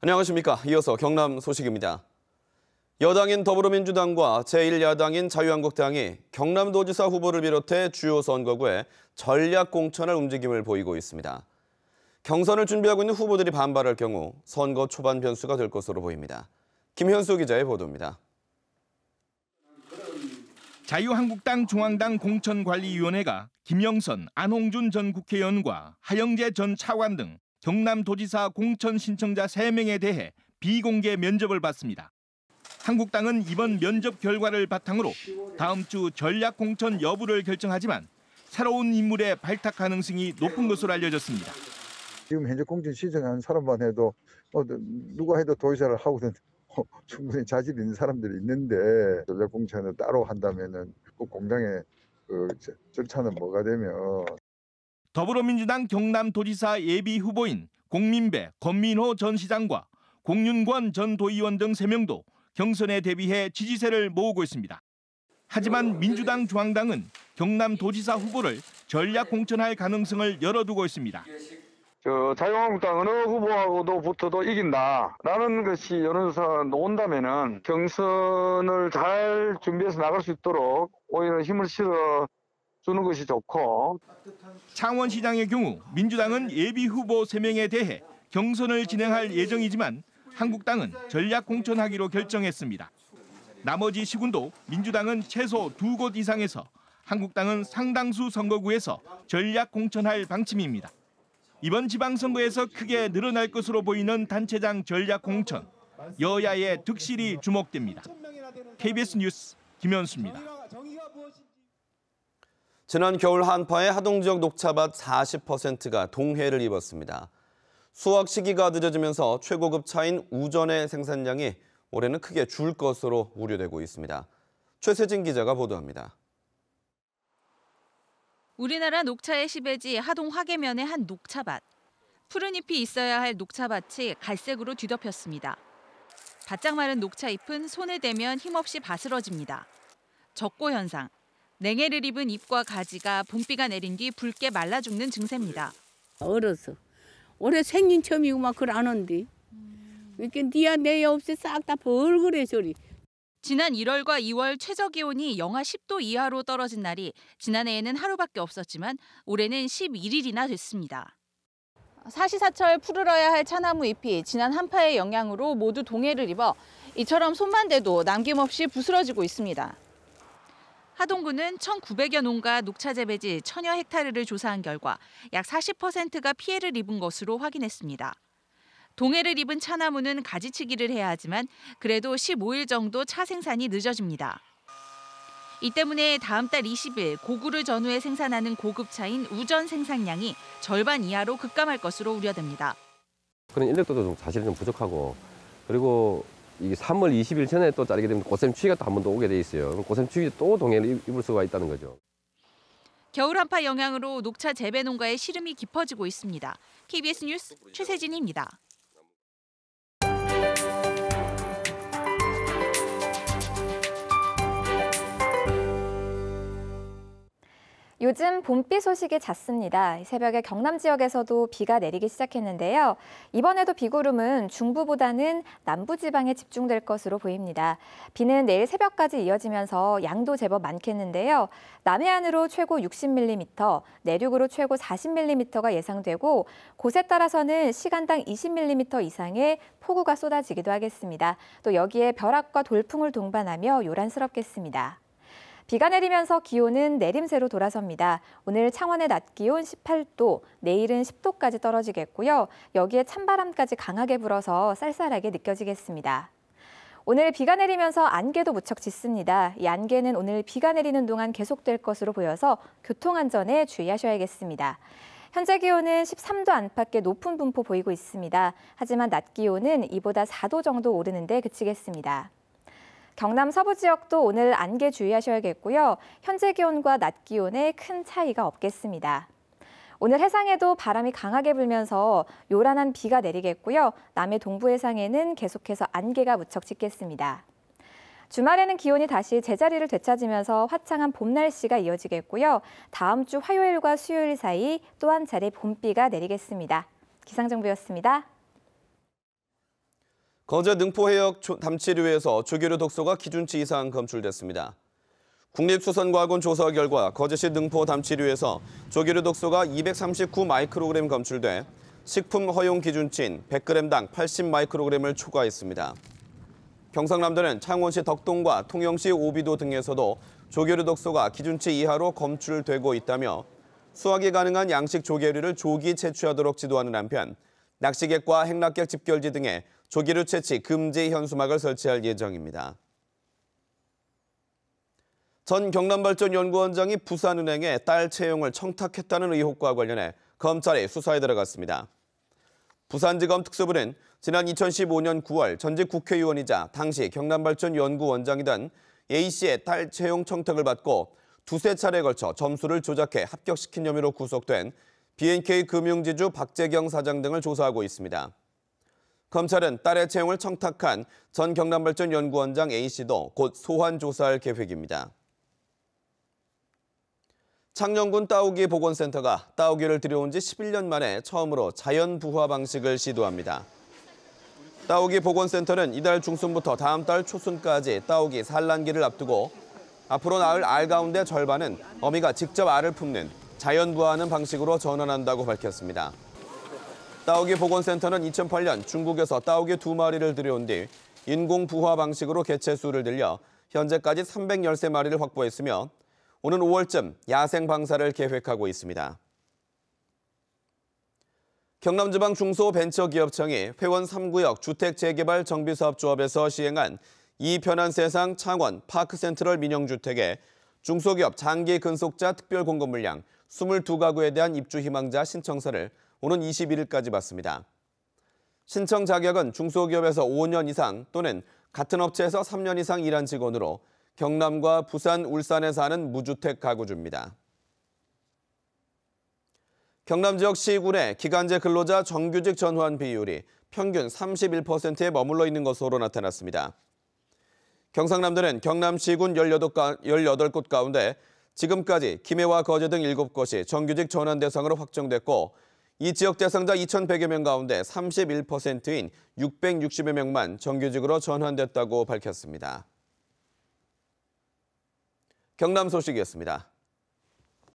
안녕하십니까. 이어서 경남 소식입니다. 여당인 더불어민주당과 제1야당인 자유한국당이 경남도지사 후보를 비롯해 주요 선거구에 전략 공천할 움직임을 보이고 있습니다. 경선을 준비하고 있는 후보들이 반발할 경우 선거 초반 변수가 될 것으로 보입니다. 김현수 기자의 보도입니다. 자유한국당 중앙당 공천관리위원회가 김영선, 안홍준 전 국회의원과 하영재 전 차관 등 경남도지사 공천 신청자 3명에 대해 비공개 면접을 받습니다. 한국당은 이번 면접 결과를 바탕으로 다음 주 전략 공천 여부를 결정하지만 새로운 인물의 발탁 가능성이 높은 것으로 알려졌습니다. 지금 현재 공천 신청한 사람만 해도 어, 누가 해도 도의사를 하고는 어, 충분히 자질 있는 사람들이 있는데 전략 공천을 따로 한다면은 꼭 그 공장에 그 절차는 뭐가 되면 더불어민주당 경남도지사 예비 후보인 공민배, 권민호 전 시장과 공윤권 전 도의원 등 3명도 경선에 대비해 지지세를 모으고 있습니다. 하지만 민주당 중앙당은 경남도지사 후보를 전략 공천할 가능성을 열어두고 있습니다. 저 자유한국당 어느 후보하고도 붙어도 이긴다라는 것이 여론조사 나온다면 경선을 잘 준비해서 나갈 수 있도록 오히려 힘을 실어 두는 것이 좋고 창원시장의 경우 민주당은 예비 후보 3명에 대해 경선을 진행할 예정이지만 한국당은 전략 공천하기로 결정했습니다. 나머지 시군도 민주당은 최소 두 곳 이상에서 한국당은 상당수 선거구에서 전략 공천할 방침입니다. 이번 지방선거에서 크게 늘어날 것으로 보이는 단체장 전략 공천 여야의 득실이 주목됩니다. KBS 뉴스 김현수입니다. 지난 겨울 한파에 하동 지역 녹차밭 40%가 동해를 입었습니다. 수확 시기가 늦어지면서 최고급 차인 우전의 생산량이 올해는 크게 줄 것으로 우려되고 있습니다. 최세진 기자가 보도합니다. 우리나라 녹차의 시베지 하동 화계면의 한 녹차밭. 푸른 잎이 있어야 할 녹차밭이 갈색으로 뒤덮였습니다. 바짝 마른 녹차잎은 손에 대면 힘없이 바스러집니다. 적고 현상, 냉해를 입은 잎과 가지가 봄비가 내린 뒤 붉게 말라 죽는 증세입니다. 얼어서 올해 생긴 처음이고 막 그걸 안한 이렇게 니야 내야 없이 싹 다 벌그레 저리. 지난 1월과 2월 최저 기온이 영하 10도 이하로 떨어진 날이 지난해에는 하루밖에 없었지만 올해는 11일이나 됐습니다. 사시사철 푸르러야 할 차나무 잎이 지난 한파의 영향으로 모두 동해를 입어 이처럼 손만 대도 남김없이 부스러지고 있습니다. 하동군은 1,900여 농가 녹차 재배지 천여 헥타르를 조사한 결과 약 40%가 피해를 입은 것으로 확인했습니다. 동해를 입은 차나무는 가지치기를 해야 하지만 그래도 15일 정도 차 생산이 늦어집니다. 이 때문에 다음 달 20일 고구를 전후에 생산하는 고급차인 우전 생산량이 절반 이하로 급감할 것으로 우려됩니다. 그런 인력도 좀 사실 좀 부족하고 그리고 이게 3월 20일 전에 또 자르게 되면 고샘 추위가 또 한 번 더 오게 돼 있어요. 고샘 추위 또 동해를 입을 수가 있다는 거죠. 겨울 한파 영향으로 녹차 재배 농가의 시름이 깊어지고 있습니다. KBS 뉴스 최세진입니다. 요즘 봄비 소식이 잦습니다. 새벽에 경남 지역에서도 비가 내리기 시작했는데요. 이번에도 비구름은 중부보다는 남부 지방에 집중될 것으로 보입니다. 비는 내일 새벽까지 이어지면서 양도 제법 많겠는데요. 남해안으로 최고 60mm, 내륙으로 최고 40mm가 예상되고 곳에 따라서는 시간당 20mm 이상의 폭우가 쏟아지기도 하겠습니다. 또 여기에 벼락과 돌풍을 동반하며 요란스럽겠습니다. 비가 내리면서 기온은 내림세로 돌아섭니다. 오늘 창원의 낮 기온 18도, 내일은 10도까지 떨어지겠고요. 여기에 찬바람까지 강하게 불어서 쌀쌀하게 느껴지겠습니다. 오늘 비가 내리면서 안개도 무척 짙습니다. 이 안개는 오늘 비가 내리는 동안 계속될 것으로 보여서 교통안전에 주의하셔야겠습니다. 현재 기온은 13도 안팎의 높은 분포 보이고 있습니다. 하지만 낮 기온은 이보다 4도 정도 오르는데 그치겠습니다. 경남 서부 지역도 오늘 안개 주의하셔야겠고요. 현재 기온과 낮 기온에 큰 차이가 없겠습니다. 오늘 해상에도 바람이 강하게 불면서 요란한 비가 내리겠고요. 남해 동부 해상에는 계속해서 안개가 무척 짙겠습니다. 주말에는 기온이 다시 제자리를 되찾으면서 화창한 봄 날씨가 이어지겠고요. 다음 주 화요일과 수요일 사이 또 한 차례 봄비가 내리겠습니다. 기상정보였습니다. 거제 능포해역 담치류에서 조기류 독소가 기준치 이상 검출됐습니다. 국립수산과학원 조사 결과 거제시 능포 담치류에서 조기류 독소가 239 마이크로그램 검출돼 식품 허용 기준치인 100g당 80 마이크로그램을 초과했습니다. 경상남도는 창원시 덕동과 통영시 오비도 등에서도 조개류 독소가 기준치 이하로 검출되고 있다며 수확이 가능한 양식 조개류를 조기 채취하도록 지도하는 한편 낚시객과 행락객 집결지 등에 조기류 채취 금지 현수막을 설치할 예정입니다. 전 경남발전연구원장이 부산은행에 딸 채용을 청탁했다는 의혹과 관련해 검찰이 수사에 들어갔습니다. 부산지검 특수부는 지난 2015년 9월 전직 국회의원이자 당시 경남발전연구원장이던 A씨의 딸 채용 청탁을 받고 두세 차례에 걸쳐 점수를 조작해 합격시킨 혐의로 구속된 BNK 금융지주 박재경 사장 등을 조사하고 있습니다. 검찰은 딸의 채용을 청탁한 전 경남발전연구원장 A씨도 곧 소환 조사할 계획입니다. 창녕군 따오기 보건센터가 따오기를 들여온 지 11년 만에 처음으로 자연 부화 방식을 시도합니다. 따오기 보건센터는 이달 중순부터 다음 달 초순까지 따오기 산란기를 앞두고 앞으로 나을알 가운데 절반은 어미가 직접 알을 품는 자연부화하는 방식으로 전환한다고 밝혔습니다. 따오기 보건센터는 2008년 중국에서 따오기 두 마리를 들여온 뒤 인공 부화 방식으로 개체 수를 늘려 현재까지 313마리를 확보했으며 오는 5월쯤 야생 방사를 계획하고 있습니다. 경남지방 중소벤처기업청이 회원 3구역 주택재개발 정비사업조합에서 시행한 이 편한 세상 창원 파크센트럴 민영주택에 중소기업 장기 근속자 특별공급 물량 22가구에 대한 입주 희망자 신청서를 오는 21일까지 받습니다. 신청 자격은 중소기업에서 5년 이상 또는 같은 업체에서 3년 이상 일한 직원으로 경남과 부산, 울산에 사는 무주택 가구주입니다. 경남 지역 시군의 기간제 근로자 정규직 전환 비율이 평균 31%에 머물러 있는 것으로 나타났습니다. 경상남도는 경남시군 18곳 가운데 지금까지 김해와 거제 등 7곳이 정규직 전환 대상으로 확정됐고 이 지역 대상자 2,100여 명 가운데 31%인 660여 명만 정규직으로 전환됐다고 밝혔습니다. 경남 소식이었습니다.